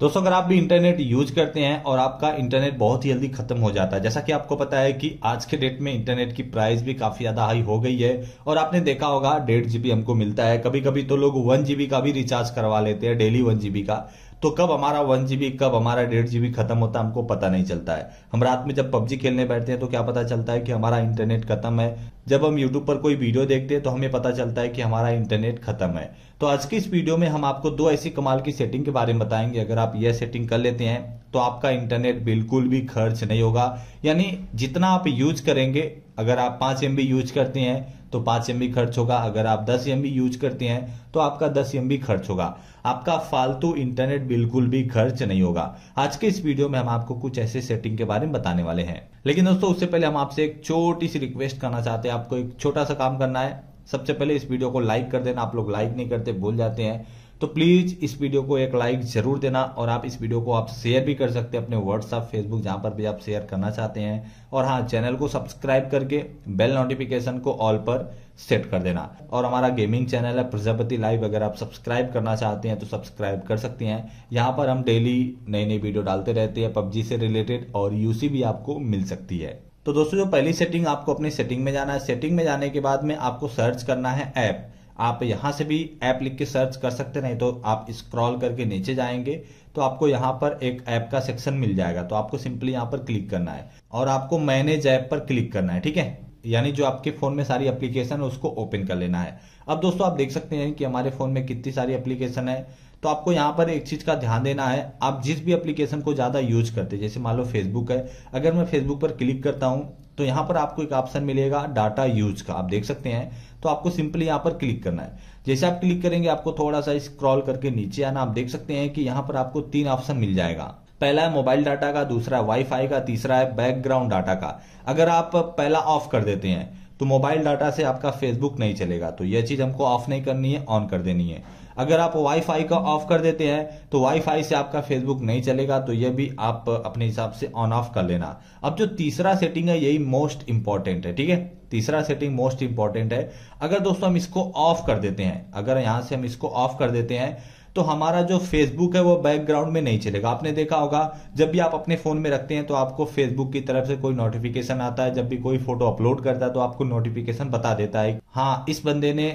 दोस्तों अगर आप भी इंटरनेट यूज करते हैं और आपका इंटरनेट बहुत ही जल्दी खत्म हो जाता है जैसा कि आपको पता है कि आज के डेट में इंटरनेट की प्राइस भी काफी ज्यादा हाई हो गई है और आपने देखा होगा डेढ़ जीबी हमको मिलता है कभी कभी तो लोग वन जीबी का भी रिचार्ज करवा लेते हैं डेली वन जीबी का तो कब हमारा वन जीबी कब हमारा डेढ़ जीबी खत्म होता है हमको पता नहीं चलता है हम रात में जब पबजी खेलने बैठते हैं तो क्या पता चलता है कि हमारा इंटरनेट खत्म है जब हम यूट्यूब पर कोई वीडियो देखते हैं तो हमें पता चलता है कि हमारा इंटरनेट खत्म है तो आज की इस वीडियो में हम आपको दो ऐसी कमाल की सेटिंग के बारे में बताएंगे अगर आप यह सेटिंग कर लेते हैं तो आपका इंटरनेट बिल्कुल भी खर्च नहीं होगा यानी जितना आप यूज करेंगे अगर आप पांच एम यूज करते हैं तो पांच एम खर्च होगा अगर आप दस एम यूज करते हैं तो आपका दस एम खर्च होगा आपका फालतू इंटरनेट बिल्कुल भी खर्च नहीं होगा आज के इस वीडियो में हम आपको कुछ ऐसे सेटिंग के बारे में बताने वाले हैं लेकिन दोस्तों उससे पहले हम आपसे एक छोटी सी रिक्वेस्ट करना चाहते हैं आपको एक छोटा सा काम करना है सबसे पहले इस वीडियो को लाइक कर देना आप लोग लाइक नहीं करते भूल जाते हैं तो प्लीज़ इस वीडियो को एक लाइक ज़रूर देना और आप इस वीडियो को आप शेयर भी कर सकते हैं अपने व्हाट्सअप फेसबुक जहां पर भी आप शेयर करना चाहते हैं और हाँ चैनल को सब्सक्राइब करके बेल नोटिफिकेशन को ऑल पर सेट कर देना और हमारा गेमिंग चैनल है प्रजापति लाइव अगर आप सब्सक्राइब करना चाहते हैं तो सब्सक्राइब कर सकते हैं यहाँ पर हम डेली नई नई वीडियो डालते रहते हैं पबजी से रिलेटेड और यूसी भी आपको मिल सकती है तो दोस्तों जो पहली सेटिंग आपको अपनी सेटिंग में जाना है सेटिंग में जाने के बाद में आपको सर्च करना है ऐप आप यहां से भी ऐप लिख के सर्च कर सकते नहीं तो आप स्क्रॉल करके नीचे जाएंगे तो आपको यहां पर एक ऐप का सेक्शन मिल जाएगा तो आपको सिंपली यहां पर क्लिक करना है और आपको मैनेज ऐप पर क्लिक करना है ठीक है यानी जो आपके फ़ोन में सारी एप्लीकेशन है उसको ओपन कर लेना है अब दोस्तों आप देख सकते हैं कि हमारे फ़ोन में कितनी सारी एप्लीकेशन है तो आपको यहाँ पर एक चीज़ का ध्यान देना है आप जिस भी एप्लीकेशन को ज़्यादा यूज करते हैं जैसे मान लो फेसबुक है अगर मैं फेसबुक पर क्लिक करता हूँ तो यहाँ पर आपको एक ऑप्शन मिलेगा डाटा यूज का आप देख सकते हैं तो आपको सिंपली यहाँ पर क्लिक करना है जैसे आप क्लिक करेंगे आपको थोड़ा सा स्क्रॉल करके नीचे आना आप देख सकते हैं कि यहाँ पर आपको तीन ऑप्शन मिल जाएगा पहला है मोबाइल डाटा का दूसरा है वाईफाई का तीसरा है बैकग्राउंड डाटा का अगर आप पहला ऑफ कर देते हैं तो मोबाइल डाटा से आपका फेसबुक नहीं चलेगा तो यह चीज़ हमको ऑफ नहीं करनी है ऑन कर देनी है अगर आप वाईफाई का ऑफ कर देते हैं तो वाईफाई से आपका फेसबुक नहीं चलेगा तो यह भी आप अपने हिसाब से ऑन ऑफ कर लेना अब जो तीसरा सेटिंग है यही मोस्ट इंपॉर्टेंट है ठीक है तीसरा सेटिंग मोस्ट इंपॉर्टेंट है अगर दोस्तों हम इसको ऑफ कर देते हैं अगर यहां से हम इसको ऑफ कर देते हैं तो हमारा जो फेसबुक है वो बैकग्राउंड में नहीं चलेगा आपने देखा होगा जब भी आप अपने फोन में रखते हैं तो आपको फेसबुक की तरफ से कोई नोटिफिकेशन आता है जब भी कोई फोटो अपलोड करता है तो आपको नोटिफिकेशन बता देता है हाँ इस बंदे ने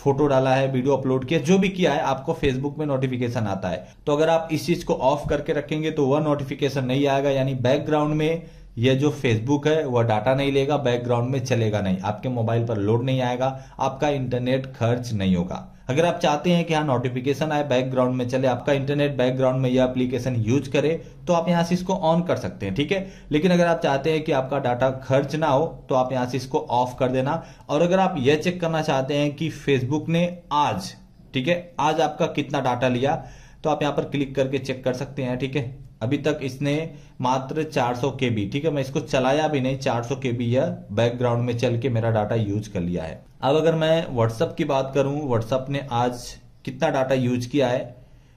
फोटो डाला है वीडियो अपलोड किया जो भी किया है आपको फेसबुक में नोटिफिकेशन आता है तो अगर आप इस चीज को ऑफ करके रखेंगे तो वह नोटिफिकेशन नहीं आएगा यानी बैकग्राउंड में ये जो फेसबुक है वह डाटा नहीं लेगा बैकग्राउंड में चलेगा नहीं आपके मोबाइल पर लोड नहीं आएगा आपका इंटरनेट खर्च नहीं होगा अगर आप चाहते हैं कि हाँ नोटिफिकेशन आए बैकग्राउंड में चले आपका इंटरनेट बैकग्राउंड में यह एप्लीकेशन यूज करे तो आप यहाँ से इसको ऑन कर सकते हैं ठीक है लेकिन अगर आप चाहते हैं कि आपका डाटा खर्च ना हो तो आप यहाँ से इसको ऑफ कर देना और अगर आप यह चेक करना चाहते हैं कि फेसबुक ने आज ठीक है आज आपका कितना डाटा लिया तो आप यहाँ पर क्लिक करके चेक कर सकते हैं ठीक है अभी तक इसने मात्र 400 के बी ठीक है मैं इसको चलाया भी नहीं 400 के बी यह बैकग्राउंड में चल के मेरा डाटा यूज कर लिया है अब अगर मैं व्हाट्सअप की बात करूं व्हाट्सअप ने आज कितना डाटा यूज किया है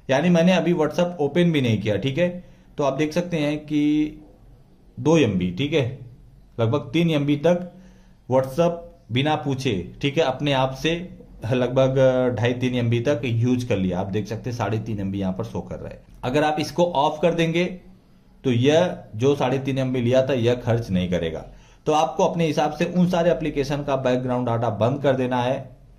यानी मैंने अभी व्हाट्सअप ओपन भी नहीं किया ठीक है तो आप देख सकते हैं कि दो एम ठीक है लगभग तीन एम तक व्हाट्सअप बिना पूछे ठीक है अपने आप से लगभग ढाई तीन एम तक यूज कर लिया आप देख सकते हैं साढ़े तीन एम यहाँ पर शो कर रहा है अगर आप इसको ऑफ कर देंगे तो यह जो साढ़े तीन एम लिया था यह खर्च नहीं करेगा तो आपको अपने हिसाब से उन सारे एप्लीकेशन का बैकग्राउंड डाटा बंद कर देना है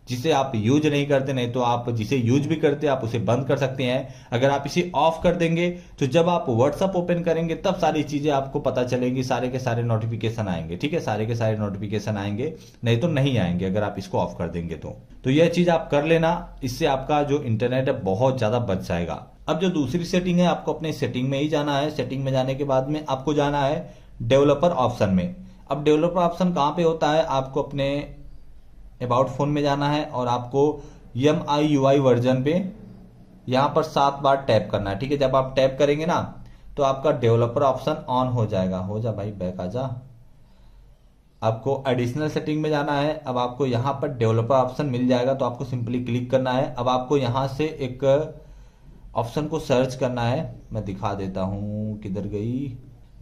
जिसे आप यूज नहीं करते नहीं तो आप जिसे यूज भी करते आप उसे बंद कर सकते हैं अगर आप इसे ऑफ कर देंगे तो जब आप व्हाट्सअप ओपन करेंगे तब सारी चीजें आपको पता चलेगी सारे के सारे नोटिफिकेशन आएंगे ठीक है सारे के सारे नोटिफिकेशन आएंगे नहीं तो नहीं आएंगे अगर आप इसको ऑफ कर देंगे तो तो यह चीज आप कर लेना इससे आपका जो इंटरनेट है बहुत ज्यादा बच जाएगा अब जो दूसरी सेटिंग है आपको अपने सेटिंग में ही जाना है सेटिंग में जाने के बाद में आपको जाना है डेवलपर ऑप्शन में अब डेवलपर ऑप्शन कहाँ पे होता है आपको अपने अबाउट फोन में जाना है और आपको यम आई यू आई वर्जन पे यहां पर सात बार टैप करना है ठीक है जब आप टैप करेंगे ना तो आपका डेवलपर ऑप्शन ऑन हो जाएगा हो जा भाई बैक आ जा आपको एडिशनल सेटिंग में जाना है अब आपको यहां पर डेवलपर ऑप्शन मिल जाएगा तो आपको सिंपली क्लिक करना है अब आपको यहां से एक ऑप्शन को सर्च करना है मैं दिखा देता हूं किधर गई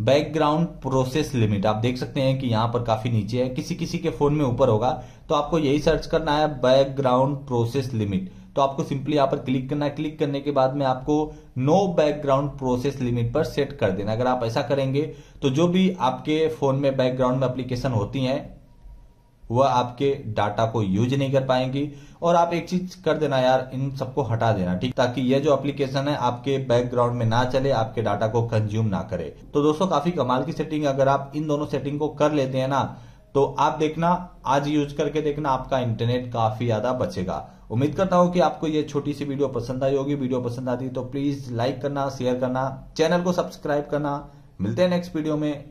बैकग्राउंड प्रोसेस लिमिट आप देख सकते हैं कि यहां पर काफी नीचे है किसी किसी के फोन में ऊपर होगा तो आपको यही सर्च करना है बैकग्राउंड प्रोसेस लिमिट तो आपको सिंपली यहां पर क्लिक करना है क्लिक करने के बाद में आपको नो बैकग्राउंड प्रोसेस लिमिट पर सेट कर देना अगर आप ऐसा करेंगे तो जो भी आपके फोन में बैकग्राउंड में अप्लीकेशन होती है वह आपके डाटा को यूज नहीं कर पाएंगी और आप एक चीज कर देना यार इन सबको हटा देना ठीक ताकि ये जो एप्लीकेशन है आपके बैकग्राउंड में ना चले आपके डाटा को कंज्यूम ना करे तो दोस्तों काफी कमाल की सेटिंग अगर आप इन दोनों सेटिंग को कर लेते हैं ना तो आप देखना आज यूज करके देखना आपका इंटरनेट काफी ज्यादा बचेगा उम्मीद करता हूं कि आपको यह छोटी सी वीडियो पसंद आई होगी वीडियो पसंद आती तो प्लीज लाइक करना शेयर करना चैनल को सब्सक्राइब करना मिलते हैं नेक्स्ट वीडियो में